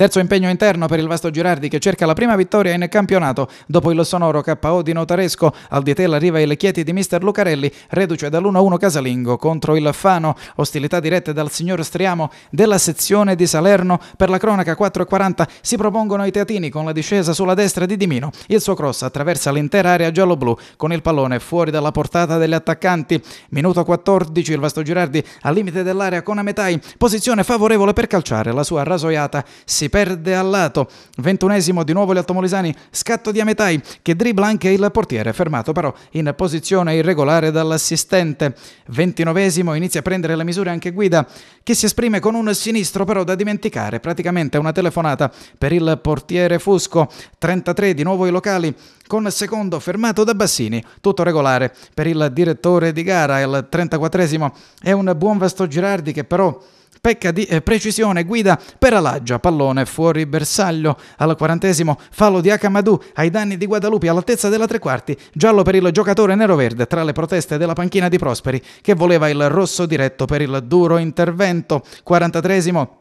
Terzo impegno interno per il Vasto Girardi che cerca la prima vittoria in campionato. Dopo il sonoro KO di Notaresco, al Dietella arriva il Chieti di mister Lucarelli, reduce dall'1-1 casalingo contro il Fano. Ostilità dirette dal signor Striamo della sezione di Salerno. Per la cronaca 4.40 si propongono i teatini con la discesa sulla destra di Dimino. Il suo cross attraversa l'intera area giallo-blu con il pallone fuori dalla portata degli attaccanti. Minuto 14, il Vasto Girardi al limite dell'area con Ametai. Posizione favorevole per calciare. La sua rasoiata si perde al lato. Ventunesimo di nuovo gli Altomolisani, scatto di Ametai che dribla anche il portiere, fermato però in posizione irregolare dall'assistente. Ventinovesimo inizia a prendere le misure anche Guida che si esprime con un sinistro però da dimenticare, praticamente una telefonata per il portiere Fusco. 33 di nuovo i locali con secondo fermato da Bassini, tutto regolare per il direttore di gara, il 34 è un buon Vasto Girardi che però pecca di eh, precisione, guida per Alaggia, pallone fuori bersaglio al quarantesimo, fallo di Akamadou ai danni di Guadalupi all'altezza della tre quarti, giallo per il giocatore nero-verde tra le proteste della panchina di Prosperi che voleva il rosso diretto per il duro intervento, quarantatresimo,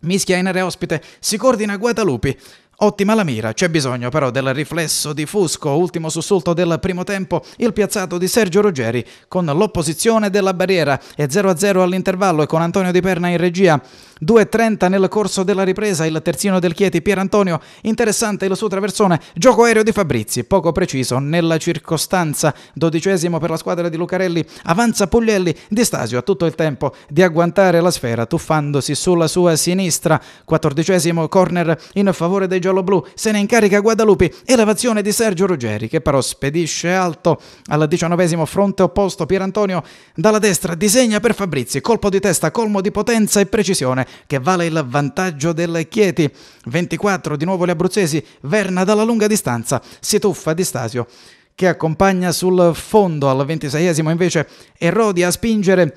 mischia in area ospite, si coordina Guadalupi, Ottima la mira, c'è bisogno però del riflesso di Fusco, ultimo sussulto del primo tempo, il piazzato di Sergio Ruggeri con l'opposizione della barriera e 0-0 all'intervallo e con Antonio Di Perna in regia. 2.30 nel corso della ripresa il terzino del Chieti Pierantonio, interessante il suo traversone, gioco aereo di Fabrizi, poco preciso nella circostanza, dodicesimo per la squadra di Lucarelli, avanza Puglielli, Di Stasio ha tutto il tempo di agguantare la sfera tuffandosi sulla sua sinistra, quattordicesimo corner in favore dei giallo se ne incarica Guadalupi elevazione di Sergio Ruggeri che però spedisce alto al diciannovesimo fronte opposto Pierantonio dalla destra disegna per Fabrizi, colpo di testa colmo di potenza e precisione che vale il vantaggio del Chieti. 24 di nuovo gli abruzzesi, Verna dalla lunga distanza, si tuffa di Stasio che accompagna sul fondo al ventiseiesimo invece Erodi a spingere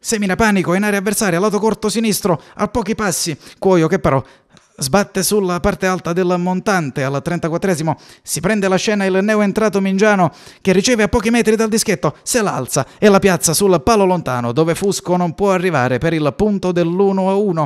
Semina panico in area avversaria, lato corto sinistro, a pochi passi. Cuoio che però Sbatte sulla parte alta del montante al 34esimo, si prende la scena il neoentrato Mingiano che riceve a pochi metri dal dischetto, se l'alza e la piazza sul palo lontano dove Fusco non può arrivare per il punto dell'1-1.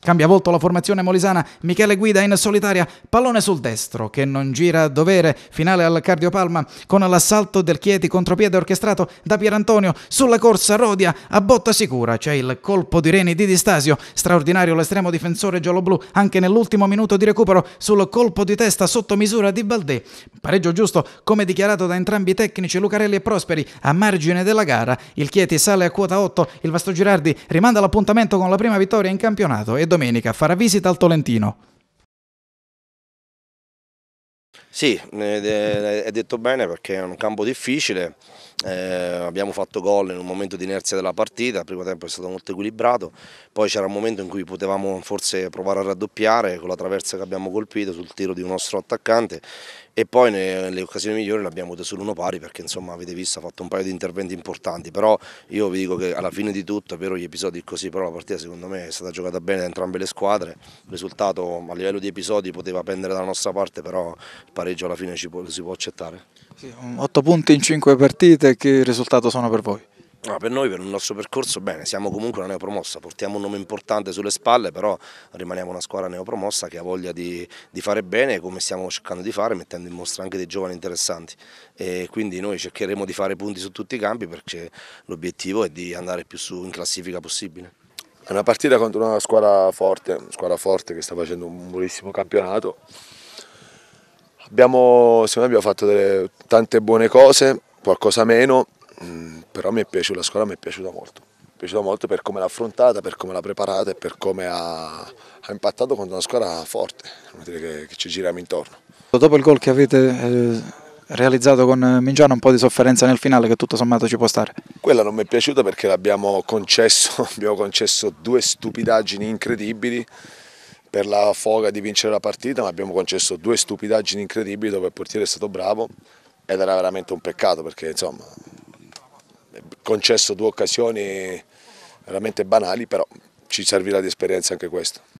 Cambia volto la formazione molisana, Michele guida in solitaria, pallone sul destro che non gira a dovere, finale al cardiopalma con l'assalto del Chieti contropiede orchestrato da Pierantonio, sulla corsa Rodia a botta sicura, c'è il colpo di Reni di Distasio, straordinario l'estremo difensore gialloblu anche nell'ultimo minuto di recupero sul colpo di testa sotto misura di Baldè, pareggio giusto come dichiarato da entrambi i tecnici Lucarelli e Prosperi a margine della gara, il Chieti sale a quota 8, il Vasto Girardi rimanda l'appuntamento con la prima vittoria in campionato e domenica farà visita al Tolentino. Sì, eh, eh, è detto bene perché è un campo difficile, eh, abbiamo fatto gol in un momento di inerzia della partita, il primo tempo è stato molto equilibrato, poi c'era un momento in cui potevamo forse provare a raddoppiare con la traversa che abbiamo colpito sul tiro di un nostro attaccante e poi nelle occasioni migliori l'abbiamo abbiamo avute solo uno pari perché insomma avete visto ha fatto un paio di interventi importanti, però io vi dico che alla fine di tutto, è vero gli episodi così, però la partita secondo me è stata giocata bene da entrambe le squadre, il risultato a livello di episodi poteva pendere dalla nostra parte, però il pareggio alla fine può, si può accettare. 8 punti in 5 partite partite che risultato sono per voi? No, per noi, per il nostro percorso, bene, siamo comunque una neopromossa, portiamo un nome importante sulle spalle, però rimaniamo una squadra neopromossa che ha voglia di, di fare bene, come stiamo cercando di fare, mettendo in mostra anche dei giovani interessanti. E quindi noi cercheremo di fare punti su tutti i campi perché l'obiettivo è di andare più su in classifica possibile. È una partita contro una squadra forte, una squadra forte che sta facendo un buonissimo campionato. Abbiamo, secondo me abbiamo fatto delle, tante buone cose, qualcosa meno, mm, però mi è piaciuta, la scuola mi è piaciuta molto. Mi è piaciuta molto per come l'ha affrontata, per come l'ha preparata e per come ha, ha impattato contro una squadra forte, non dire che, che, ci giriamo intorno. Dopo il gol che avete eh, realizzato con eh, Mingiano, un po' di sofferenza nel finale che tutto sommato ci può stare. Quella non mi è piaciuta perché l'abbiamo concesso, abbiamo concesso due stupidaggini incredibili per la foga di vincere la partita, ma abbiamo concesso due stupidaggini incredibili dove il portiere è stato bravo ed era veramente un peccato perché insomma concesso due occasioni veramente banali però ci servirà di esperienza anche questo.